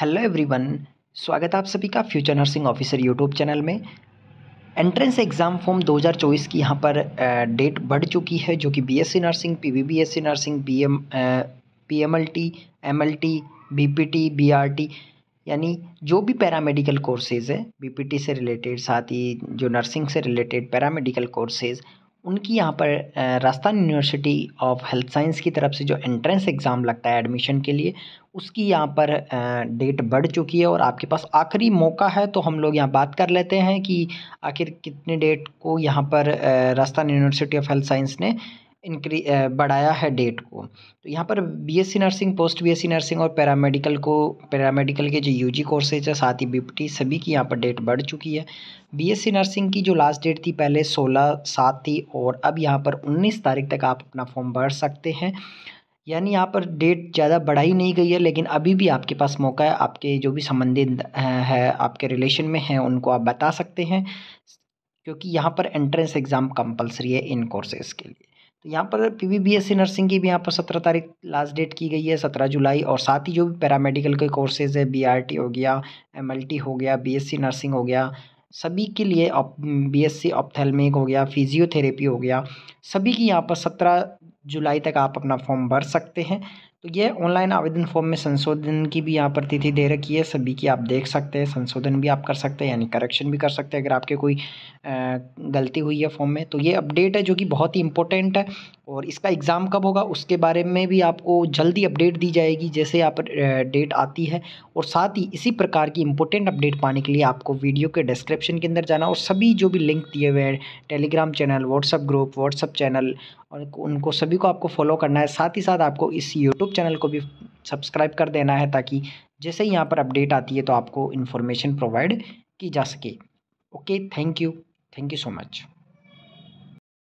hello everyone स्वागत है आप सभी का future nursing officer YouTube channel में एंट्रेंस एग्ज़ाम फॉर्म 2024 की यहाँ पर डेट बढ़ चुकी है जो कि BSc nursing PBBSc nursing PM PMLT MLT BPT BRT यानी जो भी पैरामेडिकल कोर्सेज़ है बीपीटी से रिलेटेड साथ ही जो नर्सिंग से रिलेटेड पैरामेडिकल कोर्सेज़ उनकी यहाँ पर Rajasthan university of health science की तरफ से जो एंट्रेंस एग्ज़ाम लगता है एडमिशन के लिए उसकी यहाँ पर डेट बढ़ चुकी है और आपके पास आखिरी मौका है तो हम लोग यहाँ बात कर लेते हैं कि आखिर कितने डेट को यहाँ पर Rajasthan university of health science ने इनक्री बढ़ाया है डेट को तो यहाँ पर BSc nursing post BSc nursing और पैरामेडिकल को पैरामेडिकल के जो यूजी कोर्सेज है साथ ही बीपीटी सभी की यहाँ पर डेट बढ़ चुकी है बीएससी नर्सिंग की जो लास्ट डेट थी पहले सोलह सात थी और अब यहाँ पर उन्नीस तारीख तक आप अपना फॉर्म भर सकते हैं यानी यहाँ पर डेट ज़्यादा बढ़ाई नहीं गई है लेकिन अभी भी आपके पास मौका है आपके जो भी संबंधित है आपके रिलेशन में हैं उनको आप बता सकते हैं क्योंकि यहाँ पर एंट्रेंस एग्ज़ाम कंपलसरी है इन कोर्सेज़ के लिए तो यहाँ पर P V B S C nursing की भी यहाँ पर सत्रह तारीख लास्ट डेट की गई है सत्रह जुलाई और साथ ही जो भी पैरामेडिकल के कोर्सेज़ है बी आर टी हो गया एम एल टी हो गया बी एस सी नर्सिंग हो गया सभी के लिए बी एस सी ऑप्थेलमिक हो गया फिजियोथेरेपी हो गया सभी की यहाँ पर सत्रह जुलाई तक आप अपना फॉर्म भर सकते हैं तो ये ऑनलाइन आवेदन फॉर्म में संशोधन की भी यहाँ पर तिथि दे रखी है सभी की आप देख सकते हैं संशोधन भी आप कर सकते हैं यानी करेक्शन भी कर सकते हैं अगर आपके कोई गलती हुई है फॉर्म में तो ये अपडेट है जो कि बहुत ही इंपॉर्टेंट है और इसका एग्ज़ाम कब होगा उसके बारे में भी आपको जल्दी अपडेट दी जाएगी जैसे यहाँ पर डेट आती है और साथ ही इसी प्रकार की इंपॉर्टेंट अपडेट पाने के लिए आपको वीडियो के डिस्क्रिप्शन के अंदर जाना और सभी जो भी लिंक दिए हुए हैं Telegram channel WhatsApp group WhatsApp channel और उनको सभी को आपको फॉलो करना है साथ ही साथ आपको इस यूट्यूब यूट्यूब चैनल को भी सब्सक्राइब कर देना है ताकि जैसे ही यहाँ पर अपडेट आती है तो आपको इन्फॉर्मेशन प्रोवाइड की जा सके okay thank you thank you so much